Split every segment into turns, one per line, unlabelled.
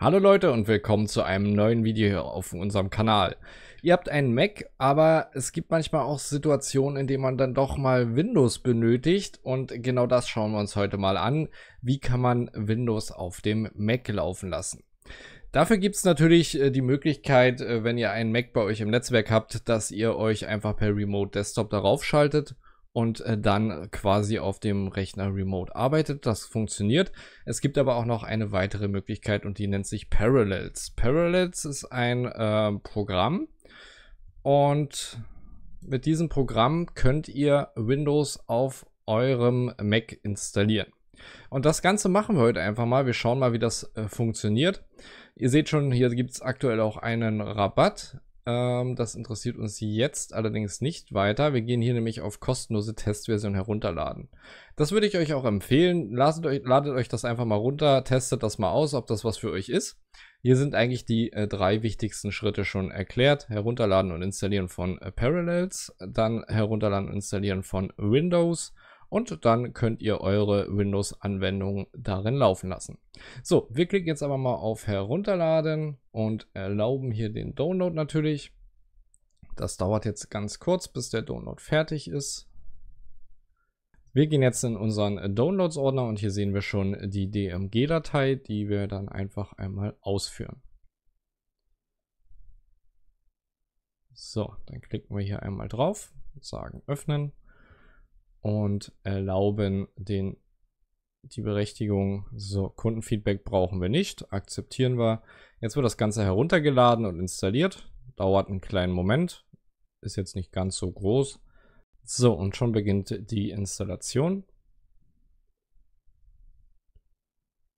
Hallo Leute und willkommen zu einem neuen Video hier auf unserem Kanal. Ihr habt einen Mac, aber es gibt manchmal auch Situationen, in denen man dann doch mal Windows benötigt und genau das schauen wir uns heute mal an. Wie kann man Windows auf dem Mac laufen lassen? Dafür gibt es natürlich äh, die Möglichkeit, äh, wenn ihr einen Mac bei euch im Netzwerk habt, dass ihr euch einfach per Remote Desktop darauf schaltet und äh, dann quasi auf dem Rechner remote arbeitet. Das funktioniert. Es gibt aber auch noch eine weitere Möglichkeit und die nennt sich Parallels. Parallels ist ein äh, Programm und mit diesem Programm könnt ihr Windows auf eurem Mac installieren. Und das Ganze machen wir heute einfach mal. Wir schauen mal, wie das äh, funktioniert. Ihr seht schon, hier gibt es aktuell auch einen Rabatt. Ähm, das interessiert uns jetzt allerdings nicht weiter. Wir gehen hier nämlich auf kostenlose Testversion herunterladen. Das würde ich euch auch empfehlen. Ladet euch, ladet euch das einfach mal runter, testet das mal aus, ob das was für euch ist. Hier sind eigentlich die äh, drei wichtigsten Schritte schon erklärt. Herunterladen und installieren von äh, Parallels, dann herunterladen und installieren von Windows und dann könnt ihr eure Windows-Anwendung darin laufen lassen. So, wir klicken jetzt aber mal auf Herunterladen und erlauben hier den Download natürlich. Das dauert jetzt ganz kurz, bis der Download fertig ist. Wir gehen jetzt in unseren Downloads-Ordner und hier sehen wir schon die DMG-Datei, die wir dann einfach einmal ausführen. So, dann klicken wir hier einmal drauf, sagen öffnen und erlauben den, die Berechtigung. So, Kundenfeedback brauchen wir nicht, akzeptieren wir. Jetzt wird das Ganze heruntergeladen und installiert. Dauert einen kleinen Moment, ist jetzt nicht ganz so groß. So, und schon beginnt die Installation.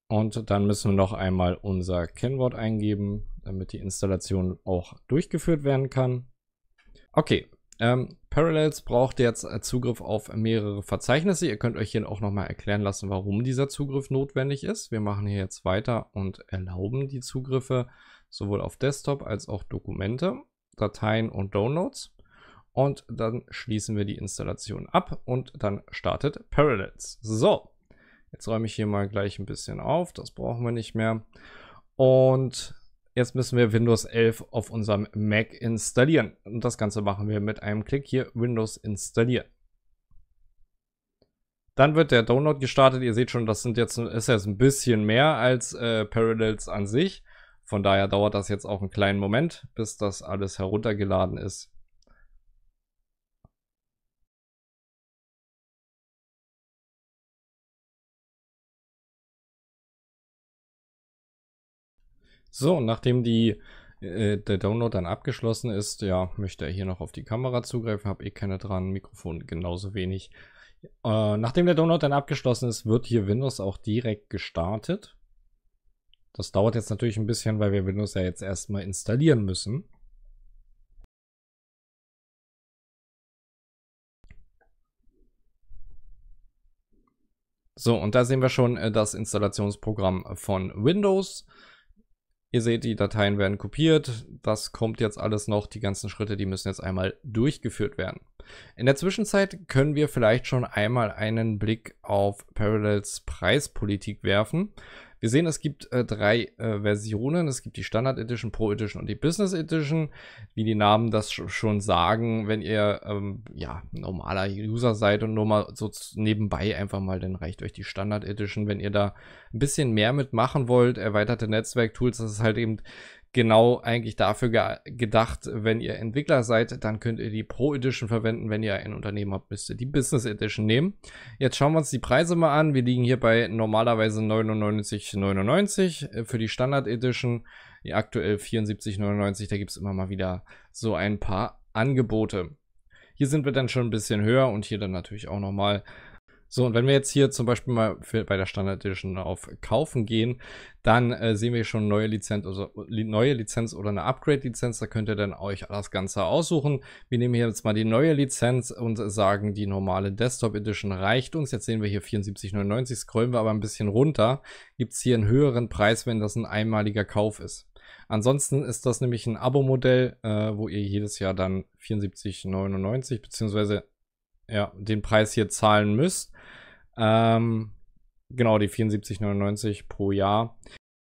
Und dann müssen wir noch einmal unser Kennwort eingeben, damit die Installation auch durchgeführt werden kann. Okay, ähm, Parallels braucht jetzt äh, Zugriff auf mehrere Verzeichnisse. Ihr könnt euch hier auch nochmal erklären lassen, warum dieser Zugriff notwendig ist. Wir machen hier jetzt weiter und erlauben die Zugriffe sowohl auf Desktop als auch Dokumente, Dateien und Downloads. Und dann schließen wir die Installation ab und dann startet Parallels. So, jetzt räume ich hier mal gleich ein bisschen auf. Das brauchen wir nicht mehr. Und Jetzt müssen wir Windows 11 auf unserem Mac installieren. Und das Ganze machen wir mit einem Klick hier Windows installieren. Dann wird der Download gestartet. Ihr seht schon, das sind jetzt, ist jetzt ein bisschen mehr als äh, Parallels an sich. Von daher dauert das jetzt auch einen kleinen Moment, bis das alles heruntergeladen ist. So, nachdem die, äh, der Download dann abgeschlossen ist, ja, möchte er hier noch auf die Kamera zugreifen, habe eh keine dran, Mikrofon genauso wenig. Äh, nachdem der Download dann abgeschlossen ist, wird hier Windows auch direkt gestartet. Das dauert jetzt natürlich ein bisschen, weil wir Windows ja jetzt erstmal installieren müssen. So, und da sehen wir schon äh, das Installationsprogramm von Windows. Ihr seht, die Dateien werden kopiert. Das kommt jetzt alles noch. Die ganzen Schritte, die müssen jetzt einmal durchgeführt werden. In der Zwischenzeit können wir vielleicht schon einmal einen Blick auf Parallels Preispolitik werfen. Wir sehen, es gibt äh, drei äh, Versionen. Es gibt die Standard Edition, Pro Edition und die Business Edition. Wie die Namen das sch schon sagen, wenn ihr ähm, ja, normaler User seid und nur mal so nebenbei einfach mal, dann reicht euch die Standard Edition. Wenn ihr da ein bisschen mehr mitmachen wollt, erweiterte Netzwerktools, das ist halt eben genau eigentlich dafür ge gedacht, wenn ihr Entwickler seid, dann könnt ihr die Pro Edition verwenden. Wenn ihr ein Unternehmen habt, müsst ihr die Business Edition nehmen. Jetzt schauen wir uns die Preise mal an. Wir liegen hier bei normalerweise 99,99 äh, für die Standard Edition. Die aktuell 74,99. Da gibt es immer mal wieder so ein paar Angebote. Hier sind wir dann schon ein bisschen höher und hier dann natürlich auch nochmal so, und wenn wir jetzt hier zum Beispiel mal für, bei der Standard Edition auf Kaufen gehen, dann äh, sehen wir schon neue Lizenz, also neue Lizenz oder eine Upgrade-Lizenz. Da könnt ihr dann euch das Ganze aussuchen. Wir nehmen hier jetzt mal die neue Lizenz und sagen, die normale Desktop Edition reicht uns. Jetzt sehen wir hier 74,99, scrollen wir aber ein bisschen runter. Gibt es hier einen höheren Preis, wenn das ein einmaliger Kauf ist. Ansonsten ist das nämlich ein Abo-Modell, äh, wo ihr jedes Jahr dann 74,99 beziehungsweise ja, den Preis hier zahlen müsst. Ähm, genau, die 74,99 pro Jahr.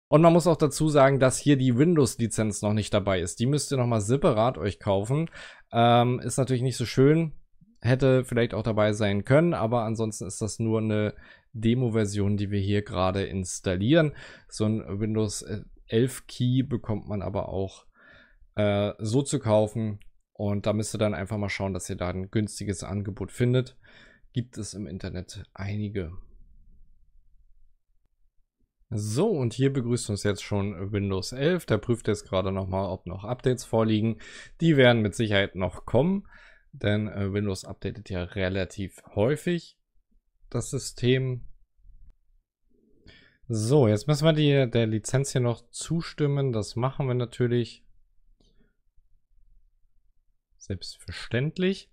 Und man muss auch dazu sagen, dass hier die Windows-Lizenz noch nicht dabei ist. Die müsst ihr nochmal separat euch kaufen. Ähm, ist natürlich nicht so schön. Hätte vielleicht auch dabei sein können, aber ansonsten ist das nur eine Demo-Version, die wir hier gerade installieren. So ein Windows 11 äh, Key bekommt man aber auch äh, so zu kaufen und da müsst ihr dann einfach mal schauen, dass ihr da ein günstiges Angebot findet. Gibt es im Internet einige. So, und hier begrüßt uns jetzt schon Windows 11. Der prüft jetzt gerade nochmal, ob noch Updates vorliegen. Die werden mit Sicherheit noch kommen, denn äh, Windows updatet ja relativ häufig das System. So, jetzt müssen wir die, der Lizenz hier noch zustimmen. Das machen wir natürlich. Selbstverständlich.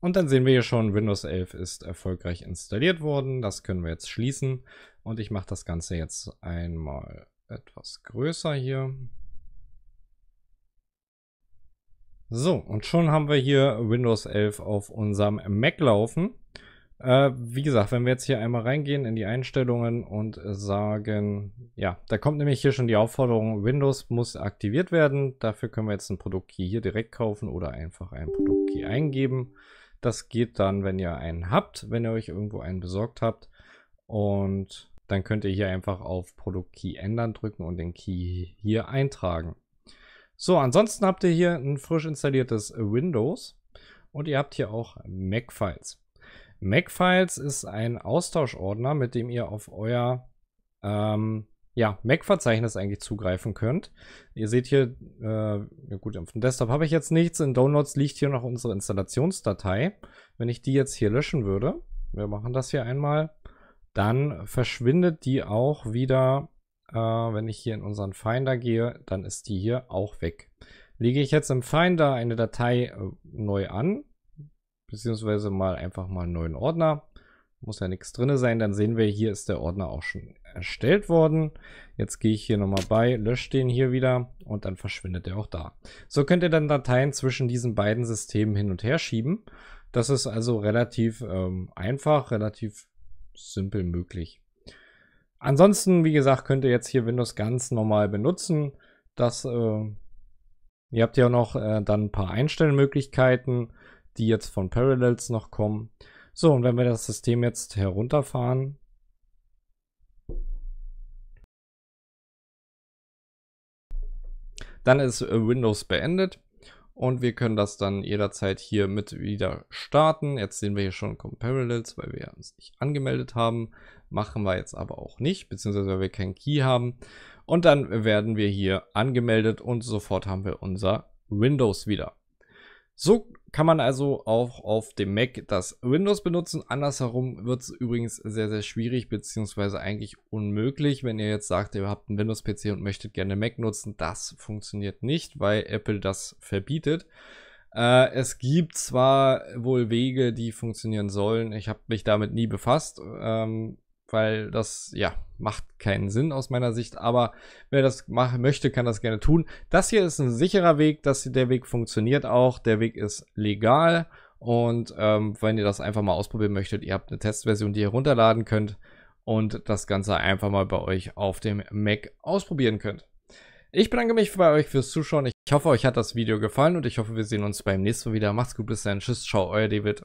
Und dann sehen wir hier schon, Windows 11 ist erfolgreich installiert worden. Das können wir jetzt schließen. Und ich mache das Ganze jetzt einmal etwas größer hier. So, und schon haben wir hier Windows 11 auf unserem Mac laufen. Äh, wie gesagt, wenn wir jetzt hier einmal reingehen in die Einstellungen und sagen, ja, da kommt nämlich hier schon die Aufforderung, Windows muss aktiviert werden. Dafür können wir jetzt ein Produktkey hier direkt kaufen oder einfach ein Produktkey eingeben. Das geht dann, wenn ihr einen habt, wenn ihr euch irgendwo einen besorgt habt. Und dann könnt ihr hier einfach auf Produktkey ändern drücken und den Key hier eintragen. So, ansonsten habt ihr hier ein frisch installiertes Windows und ihr habt hier auch Mac-Files. Mac-Files ist ein Austauschordner, mit dem ihr auf euer ähm, ja, Mac-Verzeichnis eigentlich zugreifen könnt. Ihr seht hier, äh, ja gut, auf dem Desktop habe ich jetzt nichts. In Downloads liegt hier noch unsere Installationsdatei. Wenn ich die jetzt hier löschen würde, wir machen das hier einmal, dann verschwindet die auch wieder. Äh, wenn ich hier in unseren Finder gehe, dann ist die hier auch weg. Lege ich jetzt im Finder eine Datei äh, neu an, beziehungsweise mal einfach mal einen neuen Ordner. Muss ja nichts drin sein. Dann sehen wir, hier ist der Ordner auch schon erstellt worden. Jetzt gehe ich hier nochmal bei, lösche den hier wieder und dann verschwindet er auch da. So könnt ihr dann Dateien zwischen diesen beiden Systemen hin und her schieben. Das ist also relativ ähm, einfach, relativ simpel möglich. Ansonsten, wie gesagt, könnt ihr jetzt hier Windows ganz normal benutzen. Das, äh, ihr habt ja noch äh, dann ein paar Einstellmöglichkeiten die jetzt von Parallels noch kommen. So, und wenn wir das System jetzt herunterfahren, dann ist äh, Windows beendet und wir können das dann jederzeit hier mit wieder starten. Jetzt sehen wir hier schon Parallels, weil wir uns nicht angemeldet haben. Machen wir jetzt aber auch nicht, beziehungsweise weil wir keinen Key haben. Und dann werden wir hier angemeldet und sofort haben wir unser Windows wieder. So kann man also auch auf dem Mac das Windows benutzen. Andersherum wird es übrigens sehr, sehr schwierig, beziehungsweise eigentlich unmöglich, wenn ihr jetzt sagt, ihr habt einen Windows-PC und möchtet gerne Mac nutzen. Das funktioniert nicht, weil Apple das verbietet. Äh, es gibt zwar wohl Wege, die funktionieren sollen. Ich habe mich damit nie befasst. Ähm, weil das, ja, macht keinen Sinn aus meiner Sicht. Aber wer das machen möchte, kann das gerne tun. Das hier ist ein sicherer Weg, dass der Weg funktioniert auch. Der Weg ist legal. Und ähm, wenn ihr das einfach mal ausprobieren möchtet, ihr habt eine Testversion, die ihr runterladen könnt und das Ganze einfach mal bei euch auf dem Mac ausprobieren könnt. Ich bedanke mich bei euch fürs Zuschauen. Ich hoffe, euch hat das Video gefallen und ich hoffe, wir sehen uns beim nächsten Mal wieder. Macht's gut, bis dann. Tschüss, ciao, euer David.